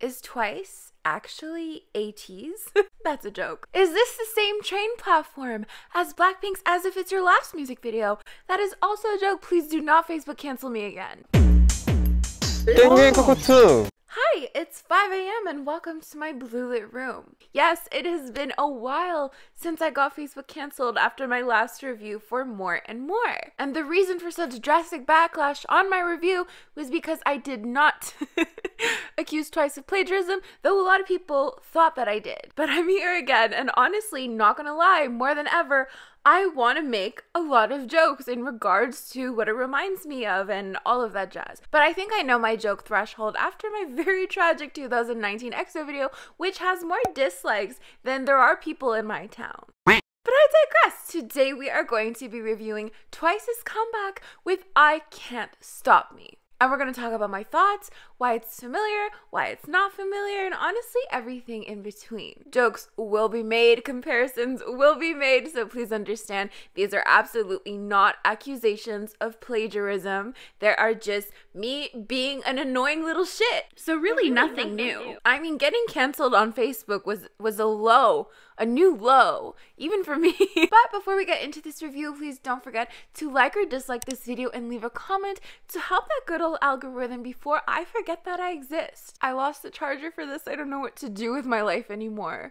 Is twice actually ATs? That's a joke. Is this the same train platform as Blackpink's As If It's Your Last music video? That is also a joke. Please do not Facebook cancel me again. Hi, it's 5 a.m. and welcome to my blue lit room. Yes, it has been a while since I got Facebook cancelled after my last review for More and More. And the reason for such drastic backlash on my review was because I did not accuse twice of plagiarism, though a lot of people thought that I did. But I'm here again, and honestly, not gonna lie, more than ever, I want to make a lot of jokes in regards to what it reminds me of and all of that jazz. But I think I know my joke threshold after my very tragic 2019 EXO video, which has more dislikes than there are people in my town. But I digress. Today we are going to be reviewing Twice's comeback with I Can't Stop Me. And we're going to talk about my thoughts, why it's familiar, why it's not familiar, and honestly, everything in between. Jokes will be made, comparisons will be made, so please understand these are absolutely not accusations of plagiarism. There are just me being an annoying little shit. So really, really nothing, nothing new. new. I mean, getting canceled on Facebook was was a low a new low, even for me. but before we get into this review, please don't forget to like or dislike this video and leave a comment to help that good old algorithm before I forget that I exist. I lost the charger for this. I don't know what to do with my life anymore.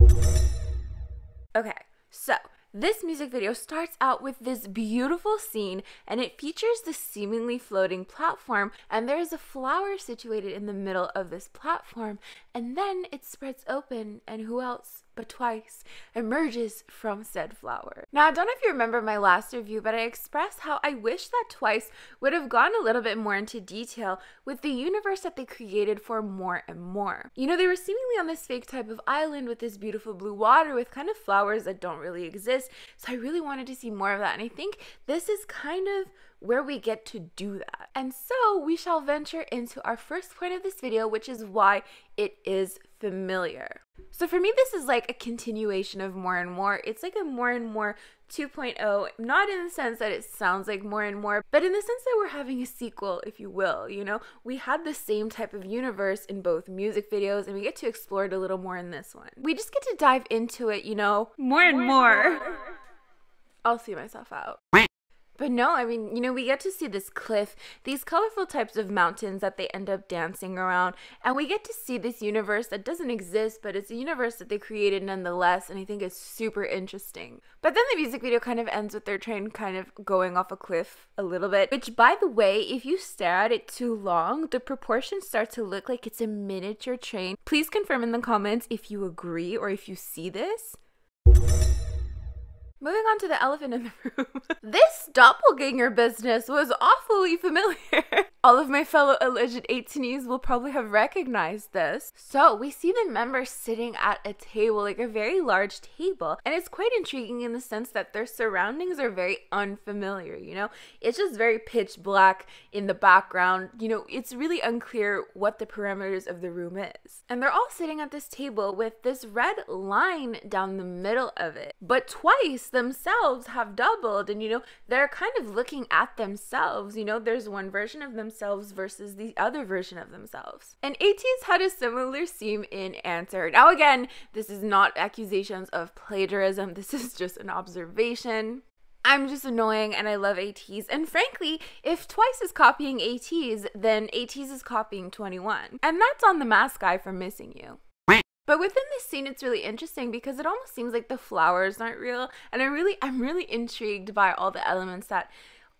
Okay, so this music video starts out with this beautiful scene and it features the seemingly floating platform and there is a flower situated in the middle of this platform and then it spreads open and who else but twice, emerges from said flower. Now, I don't know if you remember my last review, but I expressed how I wish that twice would have gone a little bit more into detail with the universe that they created for more and more. You know, they were seemingly on this fake type of island with this beautiful blue water with kind of flowers that don't really exist, so I really wanted to see more of that, and I think this is kind of where we get to do that. And so we shall venture into our first point of this video, which is why it is familiar. So for me, this is like a continuation of More and More. It's like a More and More 2.0, not in the sense that it sounds like More and More, but in the sense that we're having a sequel, if you will. You know, we had the same type of universe in both music videos, and we get to explore it a little more in this one. We just get to dive into it, you know, more and more. more. I'll see myself out. But no, I mean, you know, we get to see this cliff, these colorful types of mountains that they end up dancing around, and we get to see this universe that doesn't exist, but it's a universe that they created nonetheless, and I think it's super interesting. But then the music video kind of ends with their train kind of going off a cliff a little bit, which by the way, if you stare at it too long, the proportions start to look like it's a miniature train. Please confirm in the comments if you agree or if you see this. Moving on to the elephant in the room. this doppelganger business was awfully familiar. All of my fellow alleged 18s will probably have recognized this. So we see the members sitting at a table, like a very large table, and it's quite intriguing in the sense that their surroundings are very unfamiliar, you know? It's just very pitch black in the background. You know, it's really unclear what the parameters of the room is. And they're all sitting at this table with this red line down the middle of it. But twice rates themselves have doubled and you know they're kind of looking at themselves you know there's one version of themselves versus the other version of themselves and 18s had a similar seam in answer now again this is not accusations of plagiarism this is just an observation I'm just annoying and I love ATs. And frankly, if twice is copying ATs, then ATs is copying 21. And that's on the mask guy for missing you. But within this scene, it's really interesting because it almost seems like the flowers aren't real, and I really, I'm really intrigued by all the elements that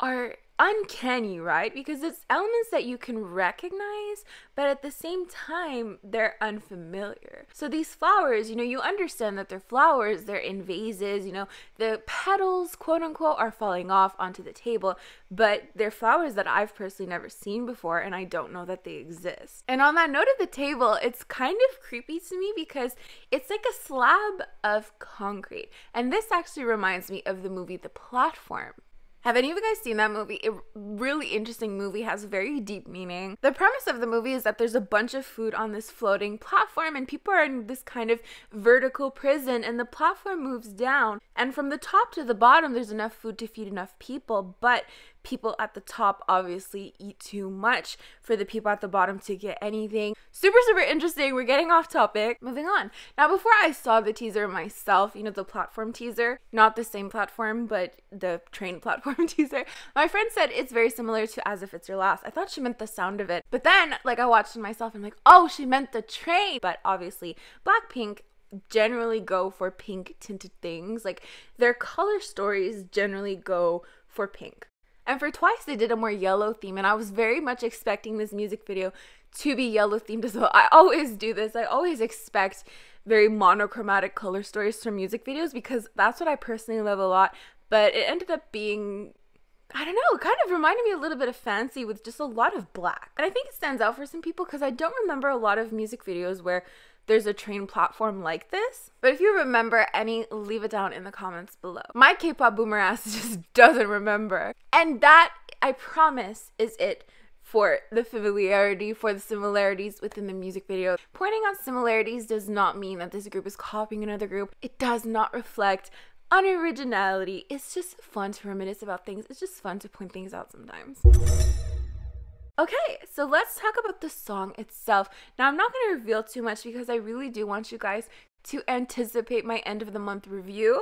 are uncanny, right? Because it's elements that you can recognize, but at the same time, they're unfamiliar. So these flowers, you know, you understand that they're flowers, they're in vases, you know, the petals, quote unquote, are falling off onto the table, but they're flowers that I've personally never seen before and I don't know that they exist. And on that note of the table, it's kind of creepy to me because it's like a slab of concrete. And this actually reminds me of the movie The Platform. Have any of you guys seen that movie? A really interesting movie, has very deep meaning. The premise of the movie is that there's a bunch of food on this floating platform, and people are in this kind of vertical prison, and the platform moves down. And from the top to the bottom, there's enough food to feed enough people, but people at the top obviously eat too much for the people at the bottom to get anything. Super, super interesting. We're getting off topic. Moving on. Now, before I saw the teaser myself, you know, the platform teaser, not the same platform, but the train platform teaser, my friend said it's very similar to As If It's Your Last. I thought she meant the sound of it. But then, like, I watched it myself and I'm like, oh, she meant the train. But obviously, Blackpink generally go for pink tinted things. Like, their color stories generally go for pink. And for Twice, they did a more yellow theme, and I was very much expecting this music video to be yellow themed as well. I always do this. I always expect very monochromatic color stories for music videos because that's what I personally love a lot. But it ended up being I don't know, kind of reminded me a little bit of Fancy with just a lot of black. And I think it stands out for some people because I don't remember a lot of music videos where there's a train platform like this. But if you remember any, leave it down in the comments below. My K-pop boomer ass just doesn't remember. And that, I promise, is it for the familiarity, for the similarities within the music video. Pointing out similarities does not mean that this group is copying another group. It does not reflect unoriginality. It's just fun to reminisce about things. It's just fun to point things out sometimes. Okay, so let's talk about the song itself. Now, I'm not going to reveal too much because I really do want you guys to anticipate my end of the month review.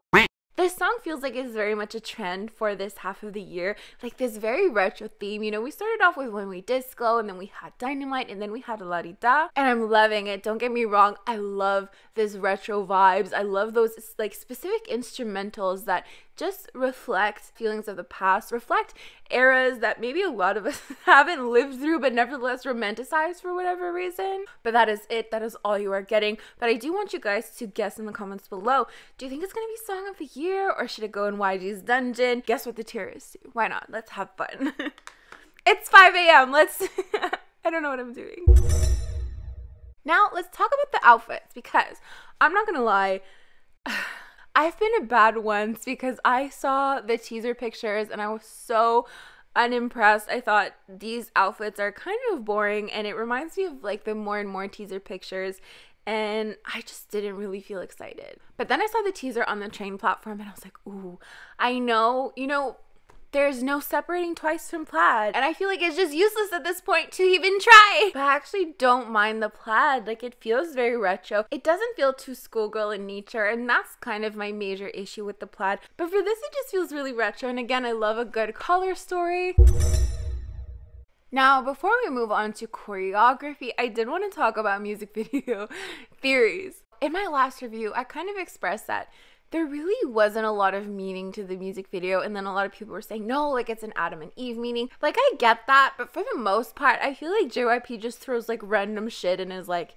This song feels like it's very much a trend for this half of the year, like this very retro theme. You know, we started off with When We Disco, and then we had Dynamite, and then we had La Rita. Da, and I'm loving it. Don't get me wrong, I love this retro vibes. I love those like specific instrumentals that just reflect feelings of the past, reflect eras that maybe a lot of us haven't lived through, but nevertheless romanticize for whatever reason. But that is it. That is all you are getting. But I do want you guys to guess in the comments below do you think it's going to be Song of the Year or should it go in YG's Dungeon? Guess what the tier is. Why not? Let's have fun. it's 5 a.m. Let's. I don't know what I'm doing. Now, let's talk about the outfits because I'm not going to lie. I've been a bad once because I saw the teaser pictures and I was so unimpressed. I thought these outfits are kind of boring and it reminds me of like the more and more teaser pictures and I just didn't really feel excited. But then I saw the teaser on the train platform and I was like, ooh, I know, you know, there's no separating twice from plaid. And I feel like it's just useless at this point to even try. But I actually don't mind the plaid. Like it feels very retro. It doesn't feel too schoolgirl in nature. And that's kind of my major issue with the plaid. But for this, it just feels really retro. And again, I love a good color story. Now, before we move on to choreography, I did want to talk about music video theories. In my last review, I kind of expressed that there really wasn't a lot of meaning to the music video. And then a lot of people were saying, no, like it's an Adam and Eve meaning. Like, I get that. But for the most part, I feel like JYP just throws like random shit and is like,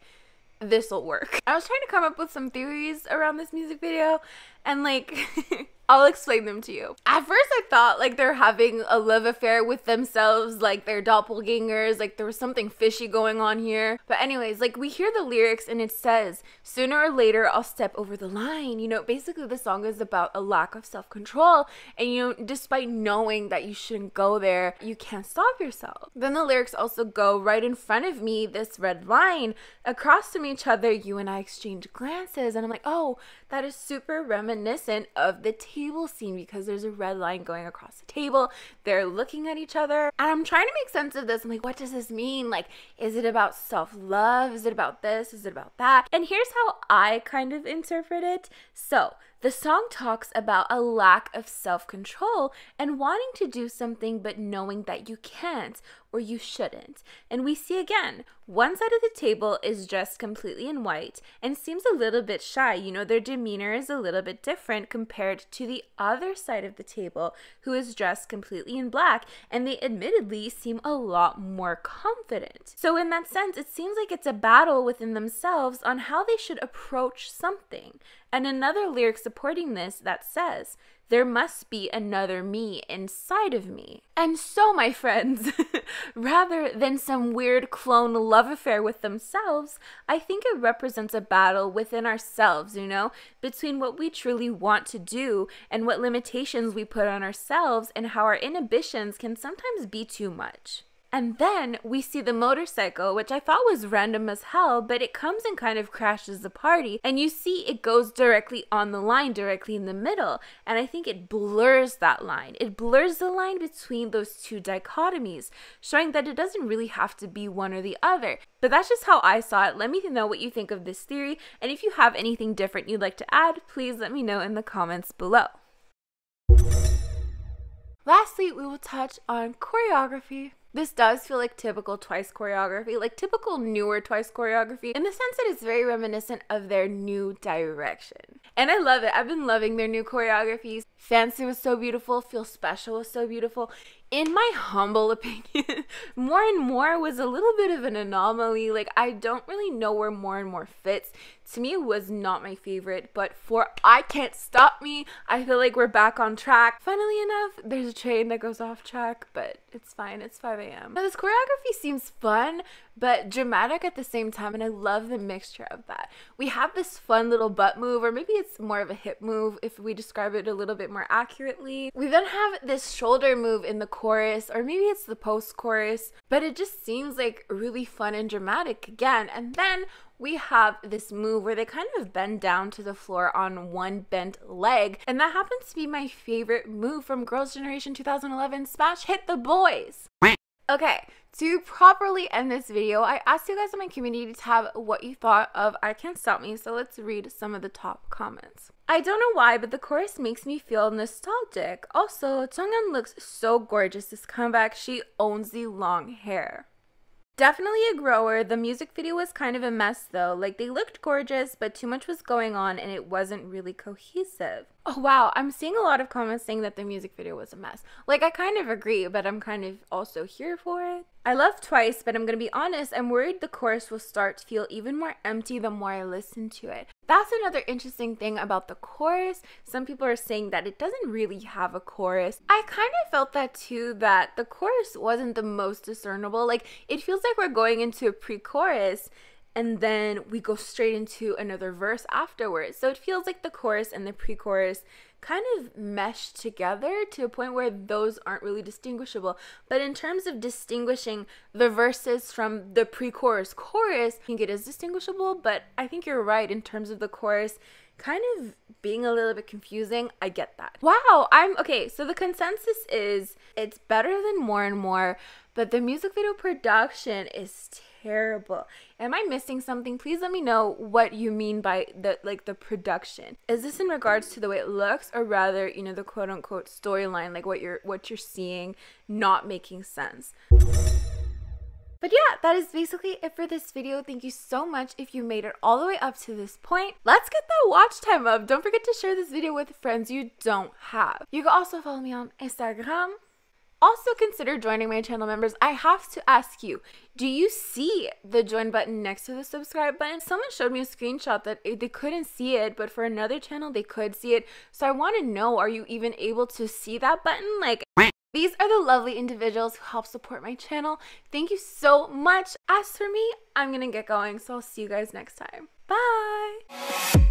this'll work. I was trying to come up with some theories around this music video and like I'll explain them to you. At first, I thought like they're having a love affair with themselves, like they're doppelgangers, like there was something fishy going on here. But, anyways, like we hear the lyrics and it says, sooner or later, I'll step over the line. You know, basically, the song is about a lack of self control. And, you know, despite knowing that you shouldn't go there, you can't stop yourself. Then the lyrics also go right in front of me, this red line. Across from each other, you and I exchange glances. And I'm like, oh, that is super reminiscent reminiscent of the table scene because there's a red line going across the table. They're looking at each other. And I'm trying to make sense of this. I'm like, what does this mean? Like, is it about self love? Is it about this? Is it about that? And here's how I kind of interpret it. So, the song talks about a lack of self control and wanting to do something but knowing that you can't, or you shouldn't. And we see again, one side of the table is dressed completely in white and seems a little bit shy. You know, their demeanor is a little bit different compared to the other side of the table, who is dressed completely in black, and they admittedly seem a lot more confident. So, in that sense, it seems like it's a battle within themselves on how they should approach something. And another lyric supporting this that says, there must be another me inside of me. And so, my friends, rather than some weird clone love affair with themselves, I think it represents a battle within ourselves, you know, between what we truly want to do and what limitations we put on ourselves and how our inhibitions can sometimes be too much. And then we see the motorcycle, which I thought was random as hell, but it comes and kind of crashes the party. And you see it goes directly on the line, directly in the middle. And I think it blurs that line. It blurs the line between those two dichotomies, showing that it doesn't really have to be one or the other. But that's just how I saw it. Let me know what you think of this theory. And if you have anything different you'd like to add, please let me know in the comments below. Lastly, we will touch on choreography. This does feel like typical Twice choreography, like typical newer Twice choreography, in the sense that it's very reminiscent of their new direction. And I love it. I've been loving their new choreographies. Fancy was so beautiful, Feel Special was so beautiful in my humble opinion, More and More was a little bit of an anomaly. Like, I don't really know where More and More fits. To me, was not my favorite, but for I Can't Stop Me, I feel like we're back on track. Funnily enough, there's a train that goes off track, but it's fine. It's 5 a.m. Now, this choreography seems fun, but dramatic at the same time. And I love the mixture of that. We have this fun little butt move, or maybe it's more of a hip move if we describe it a little bit more accurately. We then have this shoulder move in the chorus, or maybe it's the post chorus, but it just seems like really fun and dramatic again. And then we have this move where they kind of bend down to the floor on one bent leg. And that happens to be my favorite move from Girls' Generation 2011 Smash Hit the Boys. Okay, to properly end this video, I asked you guys in my community to have what you thought of I Can't Stop Me, so let's read some of the top comments. I don't know why, but the chorus makes me feel nostalgic. Also, Changyeon looks so gorgeous this comeback. She owns the long hair. Definitely a grower. The music video was kind of a mess though. Like they looked gorgeous, but too much was going on and it wasn't really cohesive. Oh wow, I'm seeing a lot of comments saying that the music video was a mess. Like I kind of agree, but I'm kind of also here for it. I love Twice, but I'm gonna be honest, I'm worried the chorus will start to feel even more empty the more I listen to it. That's another interesting thing about the chorus. Some people are saying that it doesn't really have a chorus. I kind of felt that too, that the chorus wasn't the most discernible. Like, it feels like we're going into a pre chorus and then we go straight into another verse afterwards. So it feels like the chorus and the pre chorus kind of mesh together to a point where those aren't really distinguishable. But in terms of distinguishing the verses from the pre chorus chorus, I think it is distinguishable, but I think you're right in terms of the chorus kind of being a little bit confusing. I get that. Wow, I'm okay. So the consensus is it's better than More and More, but the music video production is terrible. Am I missing something? Please let me know what you mean by the like the production. Is this in regards to the way it looks or rather, you know, the quote unquote storyline, like what you're what you're seeing not making sense? But yeah, that is basically it for this video. Thank you so much if you made it all the way up to this point. Let's get that watch time up. Don't forget to share this video with friends you don't have. You can also follow me on Instagram, also consider joining my channel members. I have to ask you, do you see the join button next to the subscribe button? Someone showed me a screenshot that they couldn't see it, but for another channel they could see it. So I want to know, are you even able to see that button? Like these are the lovely individuals who help support my channel. Thank you so much. As for me, I'm going to get going, so I'll see you guys next time. Bye!